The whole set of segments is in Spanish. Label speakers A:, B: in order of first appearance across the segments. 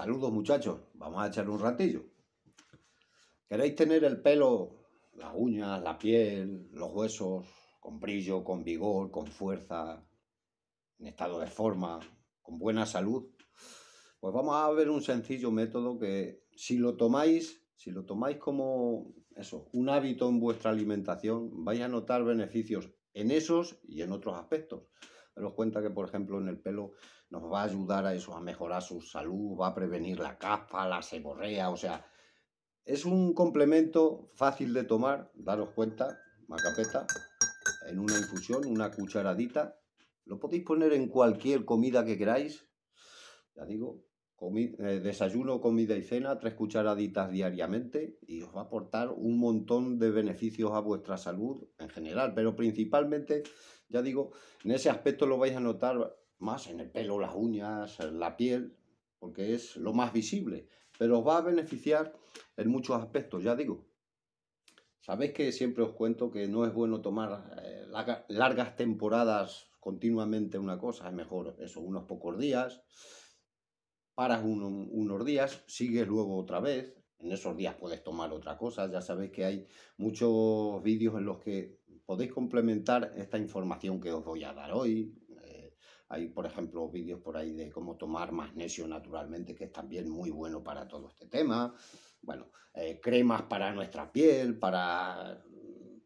A: Saludos muchachos, vamos a echar un ratillo. ¿Queréis tener el pelo, las uñas, la piel, los huesos, con brillo, con vigor, con fuerza, en estado de forma, con buena salud? Pues vamos a ver un sencillo método que si lo tomáis, si lo tomáis como eso, un hábito en vuestra alimentación, vais a notar beneficios en esos y en otros aspectos daros cuenta que, por ejemplo, en el pelo nos va a ayudar a eso, a mejorar su salud, va a prevenir la capa, la seborrea, o sea, es un complemento fácil de tomar, daros cuenta, macapeta, en una infusión, una cucharadita, lo podéis poner en cualquier comida que queráis, ya digo, eh, desayuno, comida y cena, tres cucharaditas diariamente y os va a aportar un montón de beneficios a vuestra salud en general, pero principalmente, ya digo, en ese aspecto lo vais a notar más en el pelo, las uñas, la piel, porque es lo más visible, pero os va a beneficiar en muchos aspectos, ya digo. Sabéis que siempre os cuento que no es bueno tomar eh, largas temporadas continuamente una cosa, es mejor eso, unos pocos días, paras unos días, sigues luego otra vez, en esos días puedes tomar otra cosa, ya sabéis que hay muchos vídeos en los que podéis complementar esta información que os voy a dar hoy. Eh, hay, por ejemplo, vídeos por ahí de cómo tomar magnesio naturalmente, que es también muy bueno para todo este tema. Bueno, eh, cremas para nuestra piel, para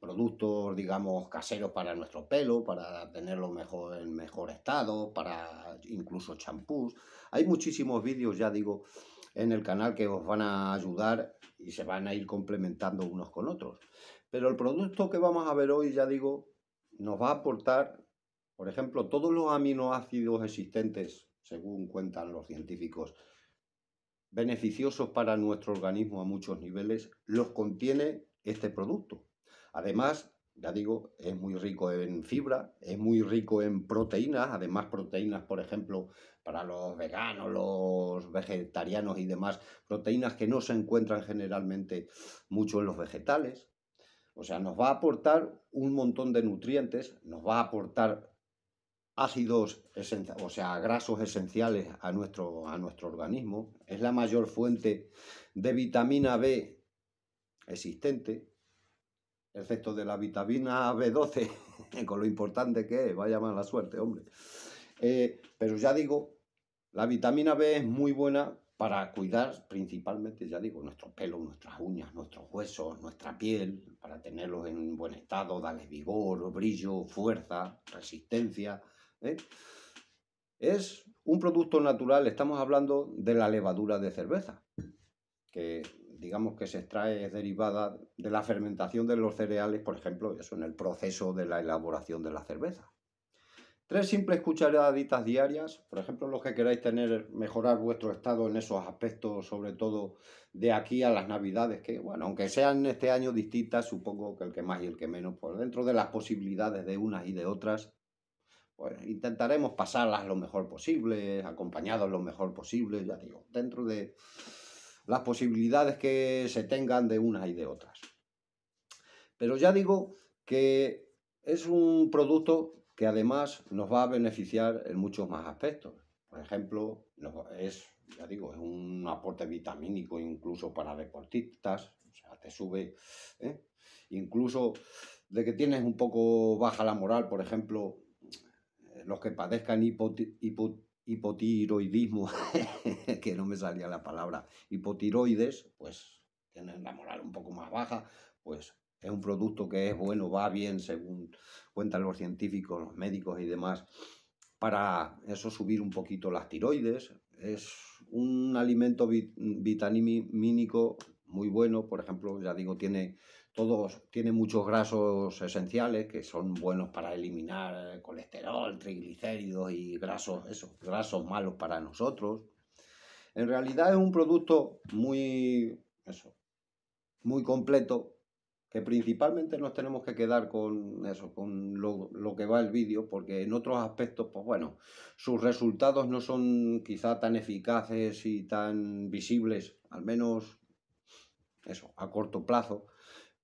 A: productos, digamos, caseros para nuestro pelo, para tenerlo mejor, en mejor estado, para incluso champús. Hay muchísimos vídeos, ya digo, en el canal que os van a ayudar y se van a ir complementando unos con otros. Pero el producto que vamos a ver hoy, ya digo, nos va a aportar, por ejemplo, todos los aminoácidos existentes, según cuentan los científicos, beneficiosos para nuestro organismo a muchos niveles, los contiene este producto. Además, ya digo, es muy rico en fibra, es muy rico en proteínas, además proteínas, por ejemplo, para los veganos, los vegetarianos y demás, proteínas que no se encuentran generalmente mucho en los vegetales. O sea, nos va a aportar un montón de nutrientes, nos va a aportar ácidos, o sea, grasos esenciales a nuestro, a nuestro organismo. Es la mayor fuente de vitamina B existente, excepto de la vitamina B12, con lo importante que es, vaya mala suerte, hombre. Eh, pero ya digo, la vitamina B es muy buena para cuidar principalmente, ya digo, nuestros pelos, nuestras uñas, nuestros huesos, nuestra piel, para tenerlos en buen estado, darles vigor, brillo, fuerza, resistencia. ¿eh? Es un producto natural, estamos hablando de la levadura de cerveza, que digamos, que se extrae es derivada de la fermentación de los cereales, por ejemplo, eso en el proceso de la elaboración de la cerveza. Tres simples cucharaditas diarias, por ejemplo, los que queráis tener, mejorar vuestro estado en esos aspectos, sobre todo de aquí a las navidades, que bueno, aunque sean este año distintas, supongo que el que más y el que menos, pues dentro de las posibilidades de unas y de otras, pues intentaremos pasarlas lo mejor posible, acompañados lo mejor posible, ya digo, dentro de las posibilidades que se tengan de unas y de otras. Pero ya digo que es un producto que además nos va a beneficiar en muchos más aspectos. Por ejemplo, es, ya digo, es un aporte vitamínico incluso para deportistas, o sea, te sube, ¿eh? incluso de que tienes un poco baja la moral, por ejemplo, los que padezcan hipo, hipotiroidismo, que no me salía la palabra, hipotiroides, pues tienen la moral un poco más baja, pues es un producto que es bueno, va bien, según cuentan los científicos, los médicos y demás, para eso subir un poquito las tiroides. Es un alimento vitamínico muy bueno, por ejemplo, ya digo, tiene todos tiene muchos grasos esenciales que son buenos para eliminar eh, colesterol, triglicéridos y grasos, eso, grasos malos para nosotros. En realidad es un producto muy muy completo que principalmente nos tenemos que quedar con eso, con lo que va el vídeo, porque en otros aspectos, pues bueno, sus resultados no son quizá tan eficaces y tan visibles, al menos eso, a corto plazo.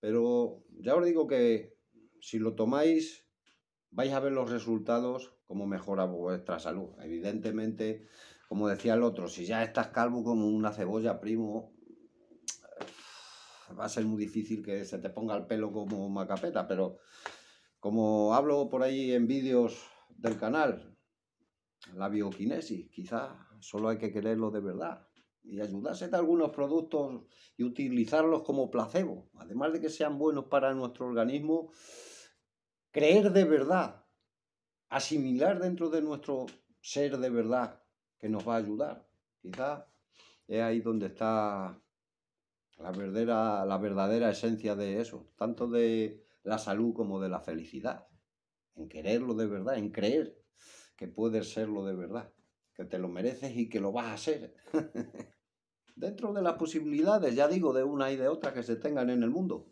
A: Pero ya os digo que si lo tomáis, vais a ver los resultados, como mejora vuestra salud. Evidentemente, como decía el otro, si ya estás calvo como una cebolla, primo, va a ser muy difícil que se te ponga el pelo como capeta pero como hablo por ahí en vídeos del canal, la bioquinesis, quizás solo hay que quererlo de verdad y ayudarse de algunos productos y utilizarlos como placebo, además de que sean buenos para nuestro organismo, creer de verdad, asimilar dentro de nuestro ser de verdad que nos va a ayudar. Quizás es ahí donde está la verdadera, la verdadera esencia de eso, tanto de la salud como de la felicidad, en quererlo de verdad, en creer que puede serlo de verdad que te lo mereces y que lo vas a hacer. Dentro de las posibilidades, ya digo, de una y de otra que se tengan en el mundo.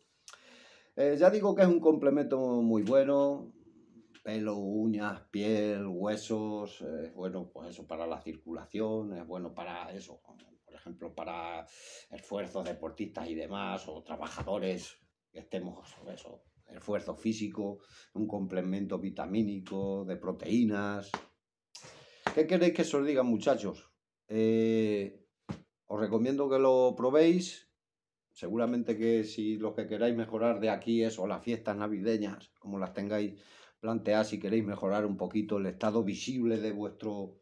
A: Eh, ya digo que es un complemento muy bueno. Pelo, uñas, piel, huesos, es bueno, pues eso para la circulación, es bueno para eso, por ejemplo, para esfuerzos deportistas y demás, o trabajadores que estemos, pues eso, esfuerzo físico, un complemento vitamínico, de proteínas, ¿Qué queréis que os diga, muchachos? Eh, os recomiendo que lo probéis. Seguramente que si lo que queráis mejorar de aquí es o las fiestas navideñas, como las tengáis planteadas, si queréis mejorar un poquito el estado visible de vuestro,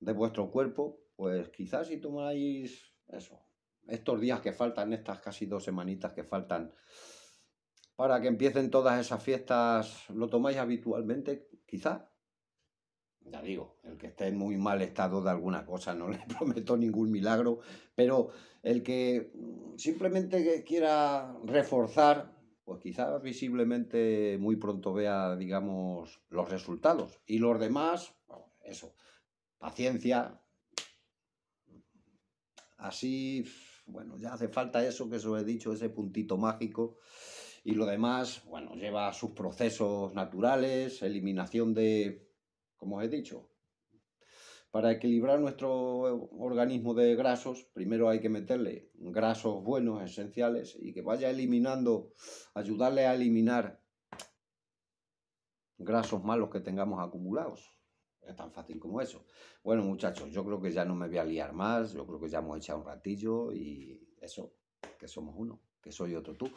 A: de vuestro cuerpo, pues quizás si tomáis eso, estos días que faltan, estas casi dos semanitas que faltan, para que empiecen todas esas fiestas, lo tomáis habitualmente, quizás ya digo, el que esté en muy mal estado de alguna cosa, no le prometo ningún milagro, pero el que simplemente quiera reforzar, pues quizás visiblemente muy pronto vea, digamos, los resultados. Y los demás, eso, paciencia. Así, bueno, ya hace falta eso que os he dicho, ese puntito mágico y lo demás, bueno, lleva sus procesos naturales, eliminación de como os he dicho. Para equilibrar nuestro organismo de grasos, primero hay que meterle grasos buenos, esenciales, y que vaya eliminando, ayudarle a eliminar grasos malos que tengamos acumulados. Es tan fácil como eso. Bueno, muchachos, yo creo que ya no me voy a liar más. Yo creo que ya hemos echado un ratillo y eso, que somos uno, que soy otro tú.